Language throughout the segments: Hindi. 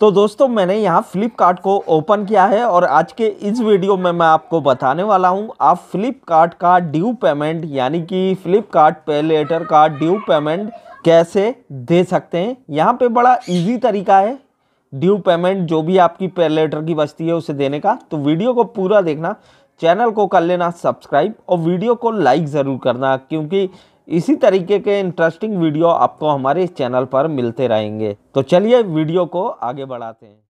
तो दोस्तों मैंने यहाँ फ्लिपकार्ट को ओपन किया है और आज के इस वीडियो में मैं आपको बताने वाला हूँ आप फ्लिपकार्ट का ड्यू पेमेंट यानी कि फ्लिपकार्ट पे लेटर का ड्यू पेमेंट कैसे दे सकते हैं यहाँ पे बड़ा इजी तरीका है ड्यू पेमेंट जो भी आपकी पे लेटर की बस्ती है उसे देने का तो वीडियो को पूरा देखना चैनल को कर लेना सब्सक्राइब और वीडियो को लाइक ज़रूर करना क्योंकि इसी तरीके के इंटरेस्टिंग वीडियो आपको हमारे इस चैनल पर मिलते रहेंगे तो चलिए वीडियो को आगे बढ़ाते हैं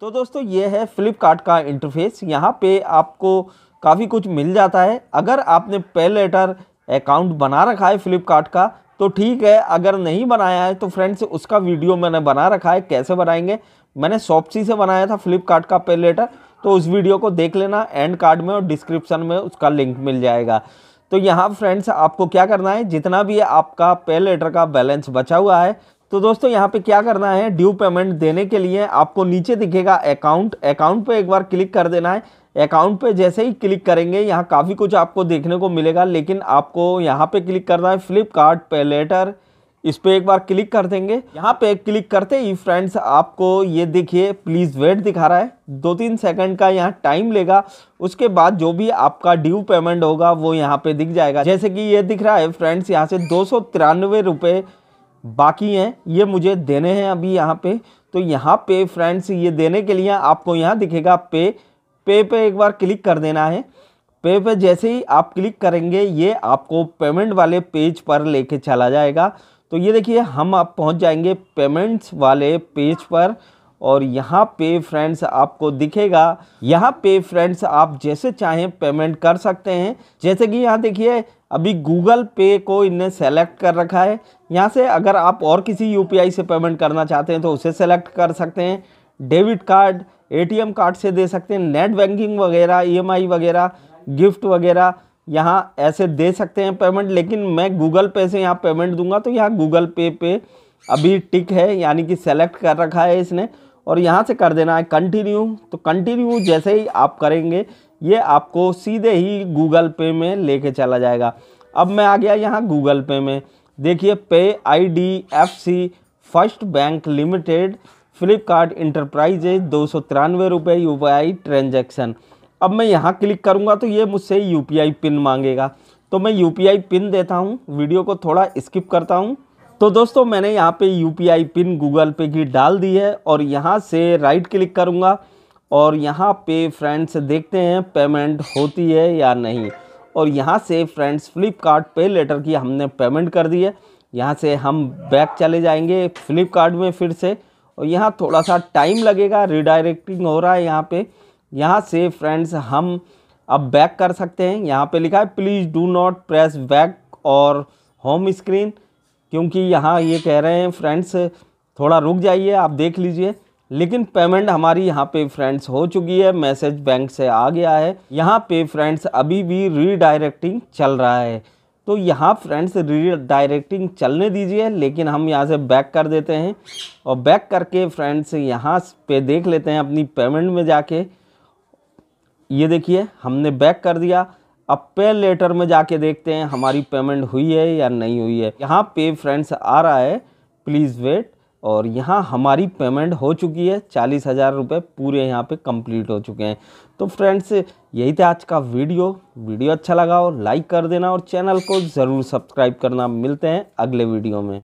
तो दोस्तों ये है फ्लिपकार्ट का इंटरफेस यहाँ पे आपको काफ़ी कुछ मिल जाता है अगर आपने पे लेटर अकाउंट बना रखा है फ्लिपकार्ट का तो ठीक है अगर नहीं बनाया है तो फ्रेंड्स उसका वीडियो मैंने बना रखा है कैसे बनाएंगे मैंने सॉप्सी से बनाया था फ्लिपकार्ट का पे लेटर तो उस वीडियो को देख लेना एंड कार्ड में और डिस्क्रिप्शन में उसका लिंक मिल जाएगा तो यहाँ फ्रेंड्स आपको क्या करना है जितना भी आपका पे लेटर का बैलेंस बचा हुआ है तो दोस्तों यहाँ पे क्या करना है ड्यू पेमेंट देने के लिए आपको नीचे दिखेगा अकाउंट अकाउंट पे एक बार क्लिक कर देना है अकाउंट पे जैसे ही क्लिक करेंगे यहाँ काफ़ी कुछ आपको देखने को मिलेगा लेकिन आपको यहाँ पे क्लिक करना है फ्लिपकार्ट पे लेटर इस पर एक बार क्लिक कर देंगे यहाँ पे क्लिक करते ही फ्रेंड्स आपको ये देखिए प्लीज़ वेट दिखा रहा है दो तीन सेकंड का यहाँ टाइम लेगा उसके बाद जो भी आपका ड्यू पेमेंट होगा वो यहाँ पे दिख जाएगा जैसे कि ये दिख रहा है फ्रेंड्स यहाँ से दो सौ बाकी हैं ये मुझे देने हैं अभी यहाँ पे तो यहाँ पे फ्रेंड्स ये देने के लिए आपको यहाँ दिखेगा पे पे पे एक बार क्लिक कर देना है पे पे जैसे ही आप क्लिक करेंगे ये आपको पेमेंट वाले पेज पर लेके चला जाएगा तो ये देखिए हम आप पहुँच जाएंगे पेमेंट्स वाले पेज पर और यहाँ पे फ्रेंड्स आपको दिखेगा यहाँ पे फ्रेंड्स आप जैसे चाहें पेमेंट कर सकते हैं जैसे कि यहाँ देखिए अभी गूगल पे को इनने सेलेक्ट कर रखा है यहाँ से अगर आप और किसी यूपीआई से पेमेंट करना चाहते हैं तो उसे सेलेक्ट कर सकते हैं डेबिट कार्ड एटीएम कार्ड से दे सकते हैं नेट बैंकिंग वगैरह ई e वगैरह गिफ्ट वगैरह यहाँ ऐसे दे सकते हैं पेमेंट लेकिन मैं गूगल पे से यहाँ पेमेंट दूंगा तो यहाँ गूगल पे पे अभी टिक है यानी कि सेलेक्ट कर रखा है इसने और यहाँ से कर देना है कंटिन्यू तो कंटिन्यू जैसे ही आप करेंगे ये आपको सीधे ही गूगल पे में लेके चला जाएगा अब मैं आ गया यहाँ गूगल पे में देखिए पे I D F C first bank limited Flipkart enterprises दो सौ तिरानवे रुपये यू पी आई ट्रांजेक्शन अब मैं यहाँ क्लिक करूँगा तो ये मुझसे यू पी आई पिन मांगेगा तो मैं यू पी आई पिन देता हूँ वीडियो को थोड़ा स्किप करता हूँ तो दोस्तों मैंने यहाँ पे यू पिन गूगल पे की डाल दी है और यहाँ से राइट क्लिक करूँगा और यहाँ पे फ्रेंड्स देखते हैं पेमेंट होती है या नहीं और यहाँ से फ्रेंड्स फ्लिपकार्ट पे लेटर की हमने पेमेंट कर दी है यहाँ से हम बैक चले जाएंगे फ्लिपकार्ट में फिर से और यहाँ थोड़ा सा टाइम लगेगा रिडायरेक्टिंग हो रहा है यहाँ पर यहाँ से फ्रेंड्स हम अब बैक कर सकते हैं यहाँ पर लिखा है please do not press back और होम स्क्रीन क्योंकि यहाँ ये कह रहे हैं फ्रेंड्स थोड़ा रुक जाइए आप देख लीजिए लेकिन पेमेंट हमारी यहाँ पे फ्रेंड्स हो चुकी है मैसेज बैंक से आ गया है यहाँ पे फ्रेंड्स अभी भी रीडायरेक्टिंग चल रहा है तो यहाँ फ्रेंड्स रीडायरेक्टिंग चलने दीजिए लेकिन हम यहाँ से बैक कर देते हैं और बैक करके फ्रेंड्स यहाँ पे देख लेते हैं अपनी पेमेंट में जाके ये देखिए हमने बैक कर दिया अब पे लेटर में जाके देखते हैं हमारी पेमेंट हुई है या नहीं हुई है यहाँ पे फ्रेंड्स आ रहा है प्लीज़ वेट और यहाँ हमारी पेमेंट हो चुकी है चालीस हज़ार रुपये पूरे यहाँ पे कंप्लीट हो चुके हैं तो फ्रेंड्स यही था आज का वीडियो वीडियो अच्छा लगा हो लाइक कर देना और चैनल को ज़रूर सब्सक्राइब करना मिलते हैं अगले वीडियो में